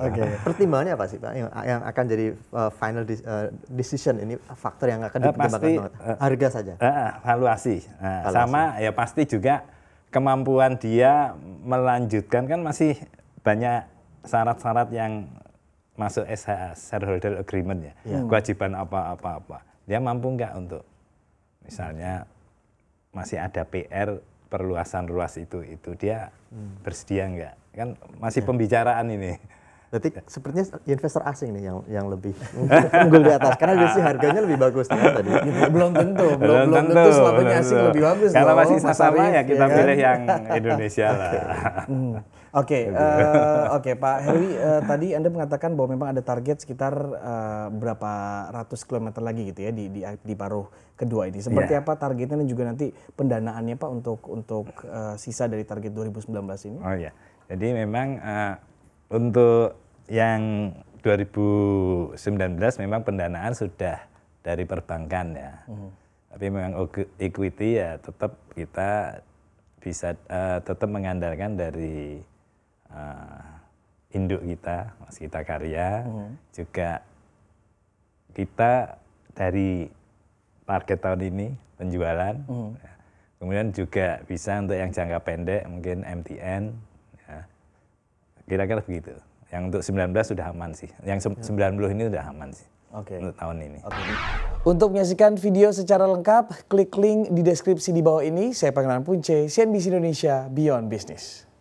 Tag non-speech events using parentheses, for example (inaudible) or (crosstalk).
Oke. Okay. (laughs) Pertimbangannya apa sih Pak yang, yang akan jadi uh, final de uh, decision ini faktor yang akan eh, dipertimbangkan pasti, Harga saja. Uh, valuasi. Uh, valuasi. Sama ya pasti juga kemampuan dia melanjutkan kan masih banyak syarat-syarat yang masuk SHA shareholder agreement ya. Yeah. Kewajiban apa-apa apa. Dia mampu nggak untuk misalnya masih ada PR perluasan ruas itu itu dia hmm. bersedia nggak kan masih ya. pembicaraan ini Berarti sepertinya investor asing nih yang yang lebih (laughs) unggul di atas karena dia sih harganya lebih bagus tadi. belum tentu, belum, belum, tentu, tentu selamanya asing tentu. lebih bagus. Kalau masih sama ya kita ya kan? pilih yang Indonesia (laughs) lah. hmm. Oke, okay, gitu. uh, eh, oke okay, Pak Heri, uh, tadi Anda mengatakan bahwa memang ada target sekitar uh, berapa ratus kilometer lagi gitu ya di di, di paruh kedua ini. Seperti yeah. apa targetnya dan juga nanti pendanaannya Pak untuk untuk uh, sisa dari target 2019 ini? Oh iya. yeah. jadi memang uh, untuk yang 2019 memang pendanaan sudah dari perbankan ya. Hmm. Tapi memang equity ya tetap kita bisa uh, tetap mengandalkan dari uh, induk kita, Mas Kita Karya, hmm. juga kita dari market tahun ini penjualan. Hmm. Ya. Kemudian juga bisa untuk yang jangka pendek mungkin MTN Kira-kira begitu. Yang untuk 19 sudah aman sih. Yang 90 iya. ini sudah aman sih. Oke. Okay. Untuk tahun ini. Okay. Untuk menyaksikan video secara lengkap, klik link di deskripsi di bawah ini. Saya Pangeran Punce, CNBC Indonesia Beyond Business.